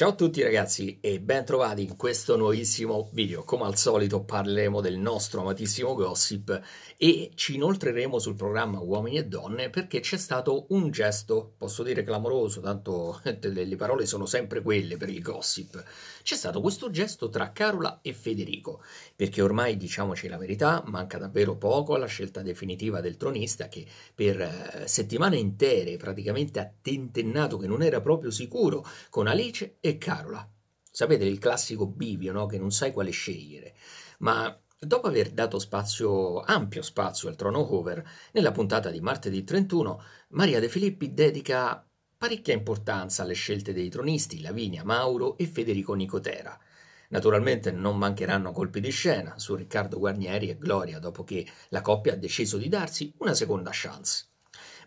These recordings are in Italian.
Ciao a tutti ragazzi e ben trovati in questo nuovissimo video. Come al solito parleremo del nostro amatissimo gossip e ci inoltreremo sul programma Uomini e Donne perché c'è stato un gesto, posso dire clamoroso, tanto le parole sono sempre quelle per il gossip. C'è stato questo gesto tra Carola e Federico, perché ormai diciamoci la verità, manca davvero poco alla scelta definitiva del tronista che per eh, settimane intere praticamente ha tentennato che non era proprio sicuro con Alice e e Carola. Sapete il classico bivio, no? Che non sai quale scegliere. Ma dopo aver dato spazio, ampio spazio al trono cover, nella puntata di martedì 31, Maria De Filippi dedica parecchia importanza alle scelte dei tronisti Lavinia Mauro e Federico Nicotera. Naturalmente non mancheranno colpi di scena su Riccardo Guarnieri e Gloria dopo che la coppia ha deciso di darsi una seconda chance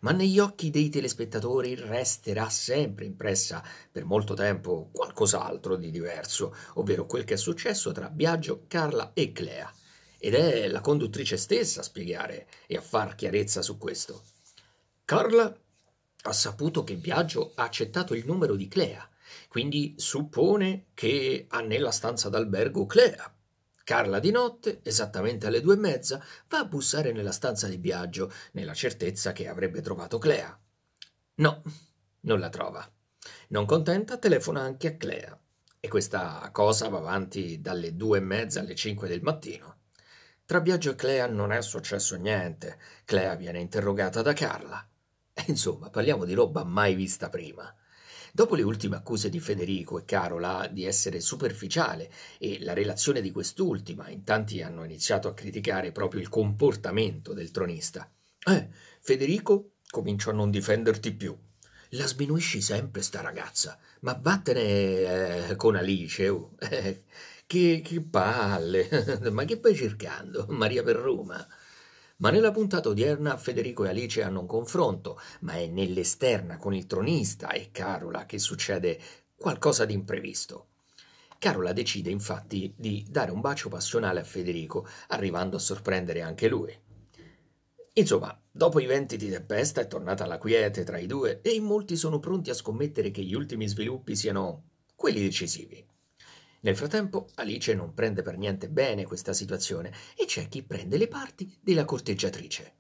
ma negli occhi dei telespettatori resterà sempre impressa per molto tempo qualcos'altro di diverso, ovvero quel che è successo tra Biagio, Carla e Clea. Ed è la conduttrice stessa a spiegare e a far chiarezza su questo. Carla ha saputo che Biagio ha accettato il numero di Clea, quindi suppone che ha nella stanza d'albergo Clea, Carla di notte, esattamente alle due e mezza, va a bussare nella stanza di Biagio, nella certezza che avrebbe trovato Clea. No, non la trova. Non contenta, telefona anche a Clea. E questa cosa va avanti dalle due e mezza alle cinque del mattino. Tra Biagio e Clea non è successo niente. Clea viene interrogata da Carla. E insomma, parliamo di roba mai vista prima. Dopo le ultime accuse di Federico e Carola di essere superficiale e la relazione di quest'ultima, in tanti hanno iniziato a criticare proprio il comportamento del tronista. Eh, Federico, comincio a non difenderti più. La sminuisci sempre sta ragazza, ma vattene eh, con Alice, oh. Eh, che, che palle, ma che vai cercando, Maria per Roma? Ma nella puntata odierna Federico e Alice hanno un confronto, ma è nell'esterna con il tronista e Carola che succede qualcosa di imprevisto. Carola decide infatti di dare un bacio passionale a Federico, arrivando a sorprendere anche lui. Insomma, dopo i venti di tempesta è tornata la quiete tra i due e in molti sono pronti a scommettere che gli ultimi sviluppi siano quelli decisivi. Nel frattempo Alice non prende per niente bene questa situazione e c'è chi prende le parti della corteggiatrice.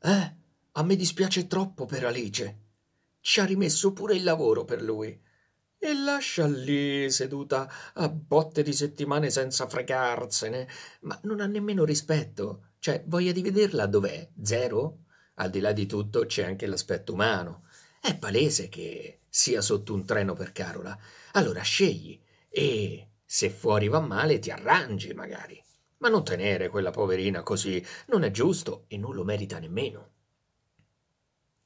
Eh, a me dispiace troppo per Alice. Ci ha rimesso pure il lavoro per lui. E lascia lì seduta a botte di settimane senza fregarsene, ma non ha nemmeno rispetto. Cioè, voglia di vederla dov'è? Zero? Al di là di tutto c'è anche l'aspetto umano. È palese che sia sotto un treno per Carola. Allora scegli e se fuori va male ti arrangi magari, ma non tenere quella poverina così non è giusto e non lo merita nemmeno.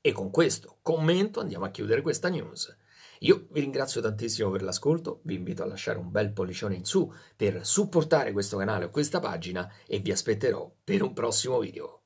E con questo commento andiamo a chiudere questa news. Io vi ringrazio tantissimo per l'ascolto, vi invito a lasciare un bel pollicione in su per supportare questo canale o questa pagina e vi aspetterò per un prossimo video.